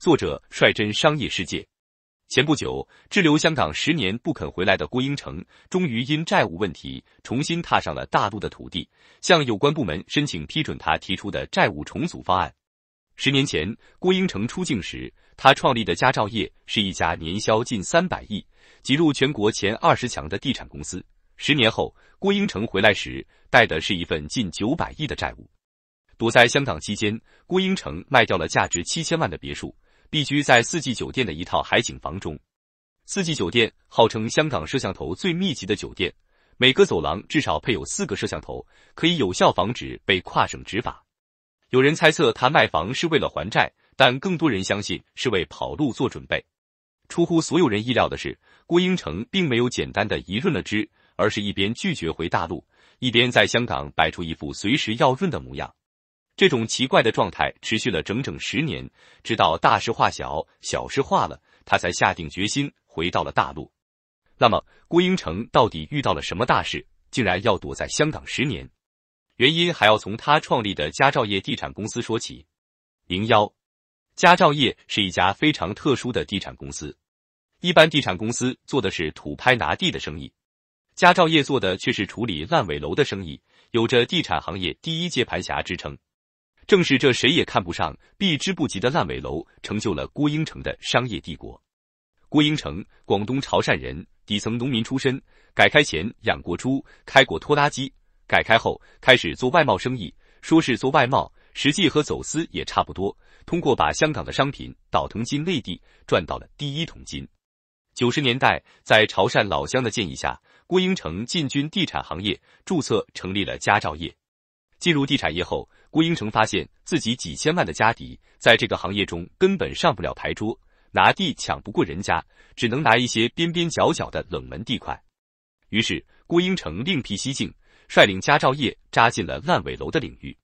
作者率真商业世界。前不久，滞留香港十年不肯回来的郭英成，终于因债务问题重新踏上了大陆的土地，向有关部门申请批准他提出的债务重组方案。十年前，郭英成出境时，他创立的佳兆业是一家年销近三百亿、挤入全国前二十强的地产公司。十年后，郭英成回来时带的是一份近九百亿的债务。躲在香港期间，郭英成卖掉了价值七千万的别墅。必居在四季酒店的一套海景房中，四季酒店号称香港摄像头最密集的酒店，每个走廊至少配有四个摄像头，可以有效防止被跨省执法。有人猜测他卖房是为了还债，但更多人相信是为跑路做准备。出乎所有人意料的是，郭英成并没有简单的一润了之，而是一边拒绝回大陆，一边在香港摆出一副随时要润的模样。这种奇怪的状态持续了整整十年，直到大事化小，小事化了，他才下定决心回到了大陆。那么，郭英成到底遇到了什么大事，竟然要躲在香港十年？原因还要从他创立的佳兆业地产公司说起。零幺，佳兆业是一家非常特殊的地产公司，一般地产公司做的是土拍拿地的生意，佳兆业做的却是处理烂尾楼的生意，有着地产行业第一接盘侠之称。正是这谁也看不上、避之不及的烂尾楼，成就了郭英成的商业帝国。郭英成，广东潮汕人，底层农民出身，改开前养过猪，开过拖拉机，改开后开始做外贸生意，说是做外贸，实际和走私也差不多。通过把香港的商品倒腾进内地，赚到了第一桶金。九十年代，在潮汕老乡的建议下，郭英成进军地产行业，注册成立了佳兆业。进入地产业后，郭英成发现自己几千万的家底在这个行业中根本上不了牌桌，拿地抢不过人家，只能拿一些边边角角的冷门地块。于是，郭英成另辟蹊径，率领佳兆业扎进了烂尾楼的领域。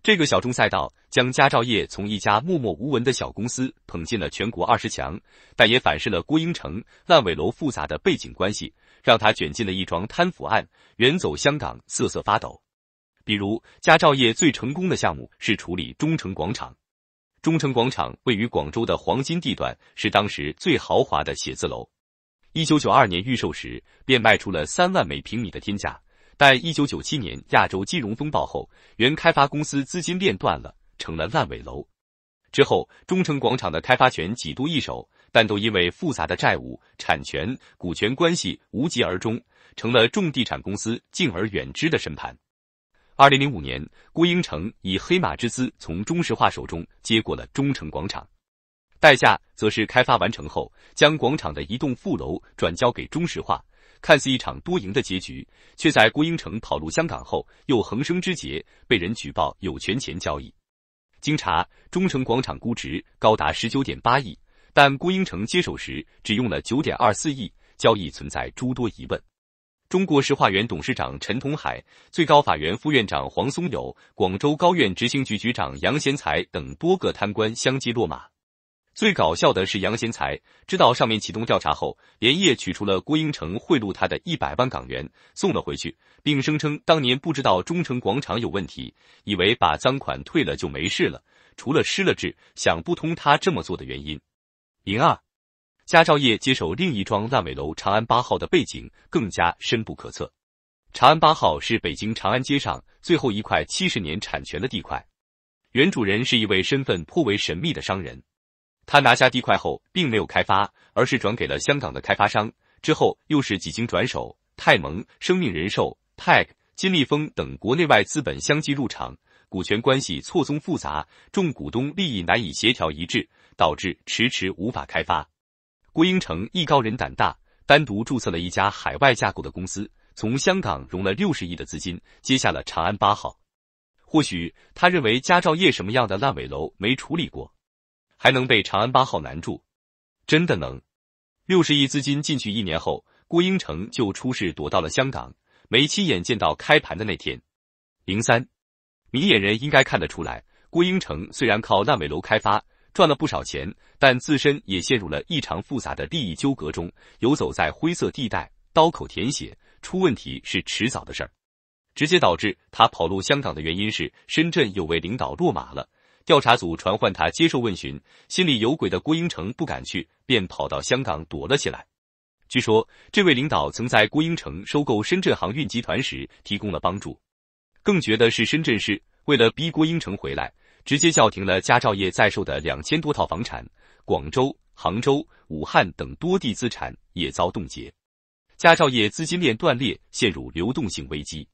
这个小众赛道将佳兆业从一家默默无闻的小公司捧进了全国二十强，但也反噬了郭英成烂尾楼复杂的背景关系，让他卷进了一桩贪腐案，远走香港瑟瑟发抖。比如，佳兆业最成功的项目是处理中城广场。中城广场位于广州的黄金地段，是当时最豪华的写字楼。一九九二年预售时，便卖出了三万每平米的天价。但一九九七年亚洲金融风暴后，原开发公司资金链断了，成了烂尾楼。之后，中城广场的开发权几度易手，但都因为复杂的债务、产权、股权关系无疾而终，成了重地产公司敬而远之的神盘。二零零五年，郭英成以黑马之姿从中石化手中接过了中城广场，代价则是开发完成后将广场的一栋副楼转交给中石化。看似一场多赢的结局，却在郭英成跑路香港后又横生枝节，被人举报有权钱交易。经查，中城广场估值高达十九点八亿，但郭英成接手时只用了九点二四亿，交易存在诸多疑问。中国石化原董事长陈同海、最高法院副院长黄松有、广州高院执行局局长杨贤才等多个贪官相继落马。最搞笑的是，杨贤才知道上面启动调查后，连夜取出了郭英成贿赂他的一百万港元，送了回去，并声称当年不知道中城广场有问题，以为把赃款退了就没事了。除了失了智，想不通他这么做的原因。零二。佳兆业接手另一幢烂尾楼“长安八号”的背景更加深不可测。“长安八号”是北京长安街上最后一块七十年产权的地块，原主人是一位身份颇为神秘的商人。他拿下地块后，并没有开发，而是转给了香港的开发商。之后又是几经转手，泰盟、生命人寿、泰金利丰等国内外资本相继入场，股权关系错综复杂，众股东利益难以协调一致，导致迟迟无法开发。郭英成艺高人胆大，单独注册了一家海外架构的公司，从香港融了六十亿的资金，接下了长安八号。或许他认为佳兆业什么样的烂尾楼没处理过，还能被长安八号难住？真的能？六十亿资金进去一年后，郭英成就出事，躲到了香港，没亲眼见到开盘的那天。零三，明眼人应该看得出来，郭英成虽然靠烂尾楼开发。赚了不少钱，但自身也陷入了异常复杂的利益纠葛中，游走在灰色地带，刀口舔血，出问题是迟早的事儿。直接导致他跑路香港的原因是，深圳有位领导落马了，调查组传唤他接受问询，心里有鬼的郭英成不敢去，便跑到香港躲了起来。据说这位领导曾在郭英成收购深圳航运集团时提供了帮助。更绝的是，深圳市为了逼郭英成回来。直接叫停了佳兆业在售的两千多套房产，广州、杭州、武汉等多地资产也遭冻结，佳兆业资金链断裂，陷入流动性危机。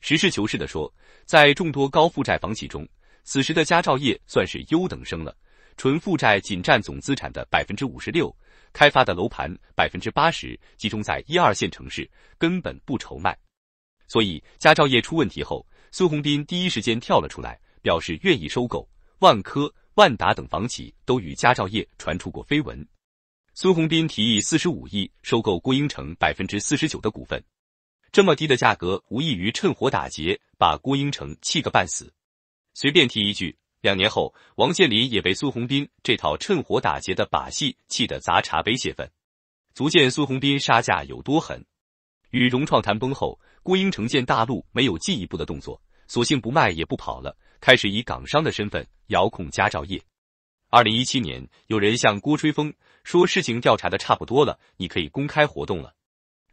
实事求是的说，在众多高负债房企中，此时的佳兆业算是优等生了，纯负债仅占总资产的百分之五十六，开发的楼盘百分之八十集中在一二线城市，根本不愁卖。所以，佳兆业出问题后，孙宏斌第一时间跳了出来。表示愿意收购万科、万达等房企都与佳兆业传出过绯闻。孙宏斌提议四十五亿收购郭英成百分之四十九的股份，这么低的价格无异于趁火打劫，把郭英成气个半死。随便提一句，两年后王健林也被孙宏斌这套趁火打劫的把戏气得砸茶杯泄愤，足见孙宏斌杀价有多狠。与融创谈崩后，郭英成见大陆没有进一步的动作，索性不卖也不跑了。开始以港商的身份遥控佳兆业。二零一七年，有人向郭吹风说：“事情调查的差不多了，你可以公开活动了。”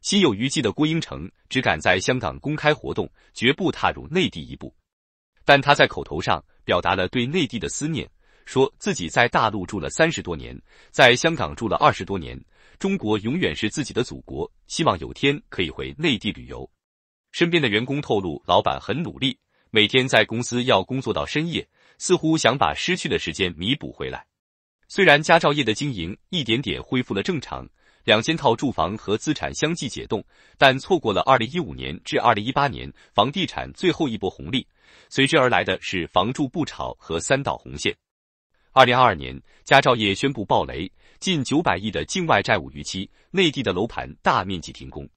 心有余悸的郭英成只敢在香港公开活动，绝不踏入内地一步。但他在口头上表达了对内地的思念，说自己在大陆住了三十多年，在香港住了二十多年，中国永远是自己的祖国，希望有天可以回内地旅游。身边的员工透露，老板很努力。每天在公司要工作到深夜，似乎想把失去的时间弥补回来。虽然佳兆业的经营一点点恢复了正常，两千套住房和资产相继解冻，但错过了二零一五年至二零一八年房地产最后一波红利，随之而来的是房住不炒和三道红线。二零二二年，佳兆业宣布暴雷，近九百亿的境外债务逾期，内地的楼盘大面积停工。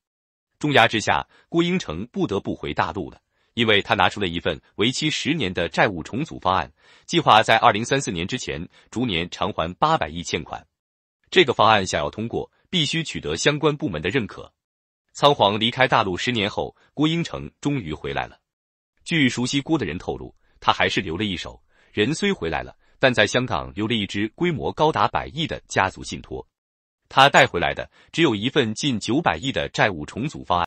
重压之下，郭英成不得不回大陆了。因为他拿出了一份为期十年的债务重组方案，计划在二零三四年之前逐年偿还八百亿欠款。这个方案想要通过，必须取得相关部门的认可。仓皇离开大陆十年后，郭英成终于回来了。据熟悉郭的人透露，他还是留了一手。人虽回来了，但在香港留了一只规模高达百亿的家族信托。他带回来的只有一份近九百亿的债务重组方案。